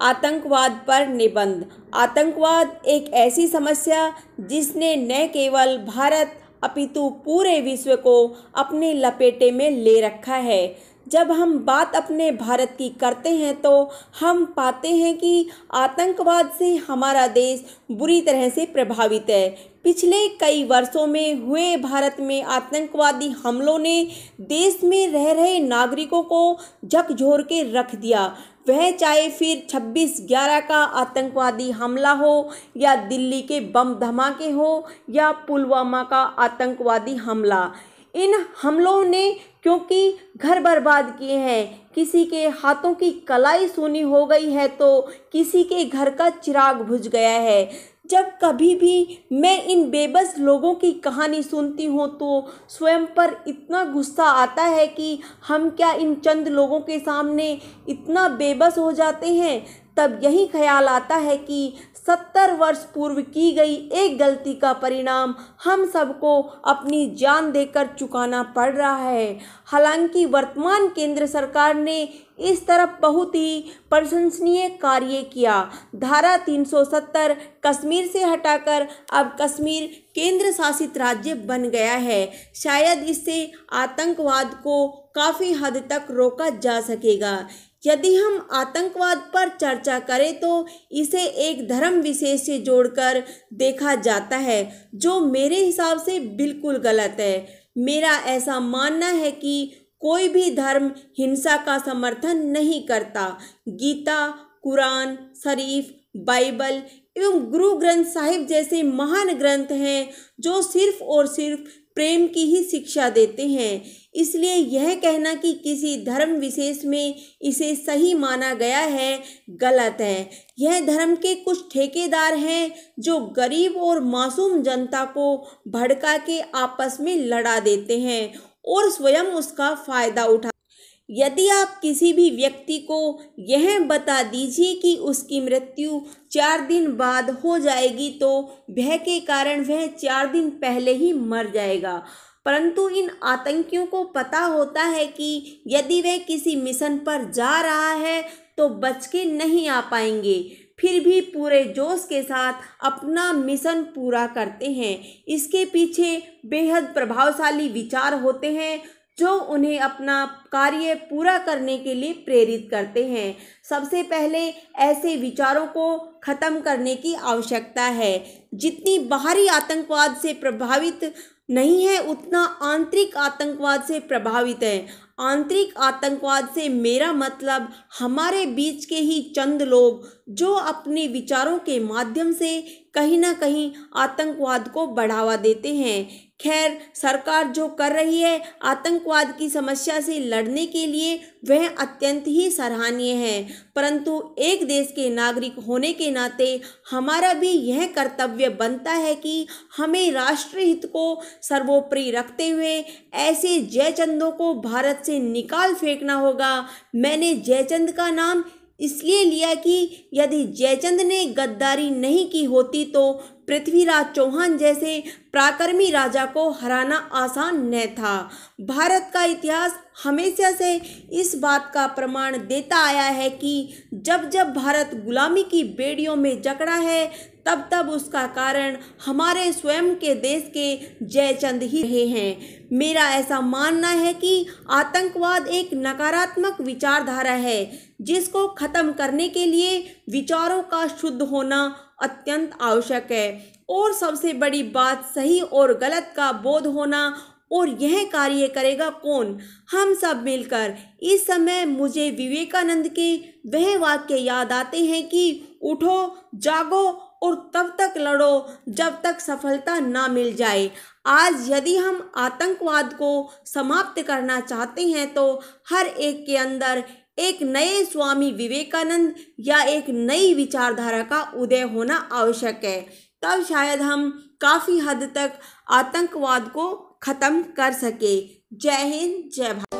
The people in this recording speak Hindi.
आतंकवाद पर निबंध आतंकवाद एक ऐसी समस्या जिसने न केवल भारत अपितु पूरे विश्व को अपने लपेटे में ले रखा है जब हम बात अपने भारत की करते हैं तो हम पाते हैं कि आतंकवाद से हमारा देश बुरी तरह से प्रभावित है पिछले कई वर्षों में हुए भारत में आतंकवादी हमलों ने देश में रह रहे नागरिकों को झकझोर के रख दिया वह चाहे फिर 26 ग्यारह का आतंकवादी हमला हो या दिल्ली के बम धमाके हो या पुलवामा का आतंकवादी हमला इन हमलों ने क्योंकि घर बर्बाद किए हैं किसी के हाथों की कलाई सोनी हो गई है तो किसी के घर का चिराग बुझ गया है जब कभी भी मैं इन बेबस लोगों की कहानी सुनती हूँ तो स्वयं पर इतना गुस्सा आता है कि हम क्या इन चंद लोगों के सामने इतना बेबस हो जाते हैं तब यही ख्याल आता है कि सत्तर वर्ष पूर्व की गई एक गलती का परिणाम हम सबको अपनी जान देकर चुकाना पड़ रहा है हालांकि वर्तमान केंद्र सरकार ने इस तरफ बहुत ही प्रशंसनीय कार्य किया धारा 370 कश्मीर से हटाकर अब कश्मीर केंद्र शासित राज्य बन गया है शायद इससे आतंकवाद को काफ़ी हद तक रोका जा सकेगा यदि हम आतंकवाद पर चर्चा करें तो इसे एक धर्म विशेष से जोड़कर देखा जाता है जो मेरे हिसाब से बिल्कुल गलत है मेरा ऐसा मानना है कि कोई भी धर्म हिंसा का समर्थन नहीं करता गीता कुरान शरीफ बाइबल एवं गुरु ग्रंथ साहिब जैसे महान ग्रंथ हैं जो सिर्फ और सिर्फ प्रेम की ही शिक्षा देते हैं इसलिए यह कहना कि किसी धर्म विशेष में इसे सही माना गया है गलत है यह धर्म के कुछ ठेकेदार हैं जो गरीब और मासूम जनता को भड़का के आपस में लड़ा देते हैं और स्वयं उसका फ़ायदा उठा यदि आप किसी भी व्यक्ति को यह बता दीजिए कि उसकी मृत्यु चार दिन बाद हो जाएगी तो भय के कारण वह चार दिन पहले ही मर जाएगा परंतु इन आतंकियों को पता होता है कि यदि वह किसी मिशन पर जा रहा है तो बच के नहीं आ पाएंगे फिर भी पूरे जोश के साथ अपना मिशन पूरा करते हैं इसके पीछे बेहद प्रभावशाली विचार होते हैं जो उन्हें अपना कार्य पूरा करने के लिए प्रेरित करते हैं सबसे पहले ऐसे विचारों को ख़त्म करने की आवश्यकता है जितनी बाहरी आतंकवाद से प्रभावित नहीं है उतना आंतरिक आतंकवाद से प्रभावित है आंतरिक आतंकवाद से मेरा मतलब हमारे बीच के ही चंद लोग जो अपने विचारों के माध्यम से कहीं ना कहीं आतंकवाद को बढ़ावा देते हैं खैर सरकार जो कर रही है आतंकवाद की समस्या से लड़ने के लिए वह अत्यंत ही सराहनीय है परंतु एक देश के नागरिक होने के नाते हमारा भी यह कर्तव्य बनता है कि हमें राष्ट्रहित को सर्वोपरि रखते हुए ऐसे जयचंदों को भारत से निकाल फेंकना होगा मैंने जयचंद का नाम इसलिए लिया कि यदि जयचंद ने गद्दारी नहीं की होती तो पृथ्वीराज चौहान जैसे प्राकर्मी राजा को हराना आसान न था भारत का इतिहास हमेशा से इस बात का प्रमाण देता आया है कि जब जब भारत गुलामी की बेड़ियों में जकड़ा है तब तब उसका कारण हमारे स्वयं के देश के जयचंद ही रहे हैं मेरा ऐसा मानना है कि आतंकवाद एक नकारात्मक विचारधारा है जिसको ख़त्म करने के लिए विचारों का शुद्ध होना अत्यंत आवश्यक है और सबसे बड़ी बात सही और गलत का बोध होना और यह कार्य करेगा कौन हम सब मिलकर इस समय मुझे विवेकानंद के वह वाक्य याद आते हैं कि उठो जागो और तब तक लड़ो जब तक सफलता ना मिल जाए आज यदि हम आतंकवाद को समाप्त करना चाहते हैं तो हर एक के अंदर एक नए स्वामी विवेकानंद या एक नई विचारधारा का उदय होना आवश्यक है तब शायद हम काफ़ी हद तक आतंकवाद को ख़त्म कर सके जय हिंद जय भारत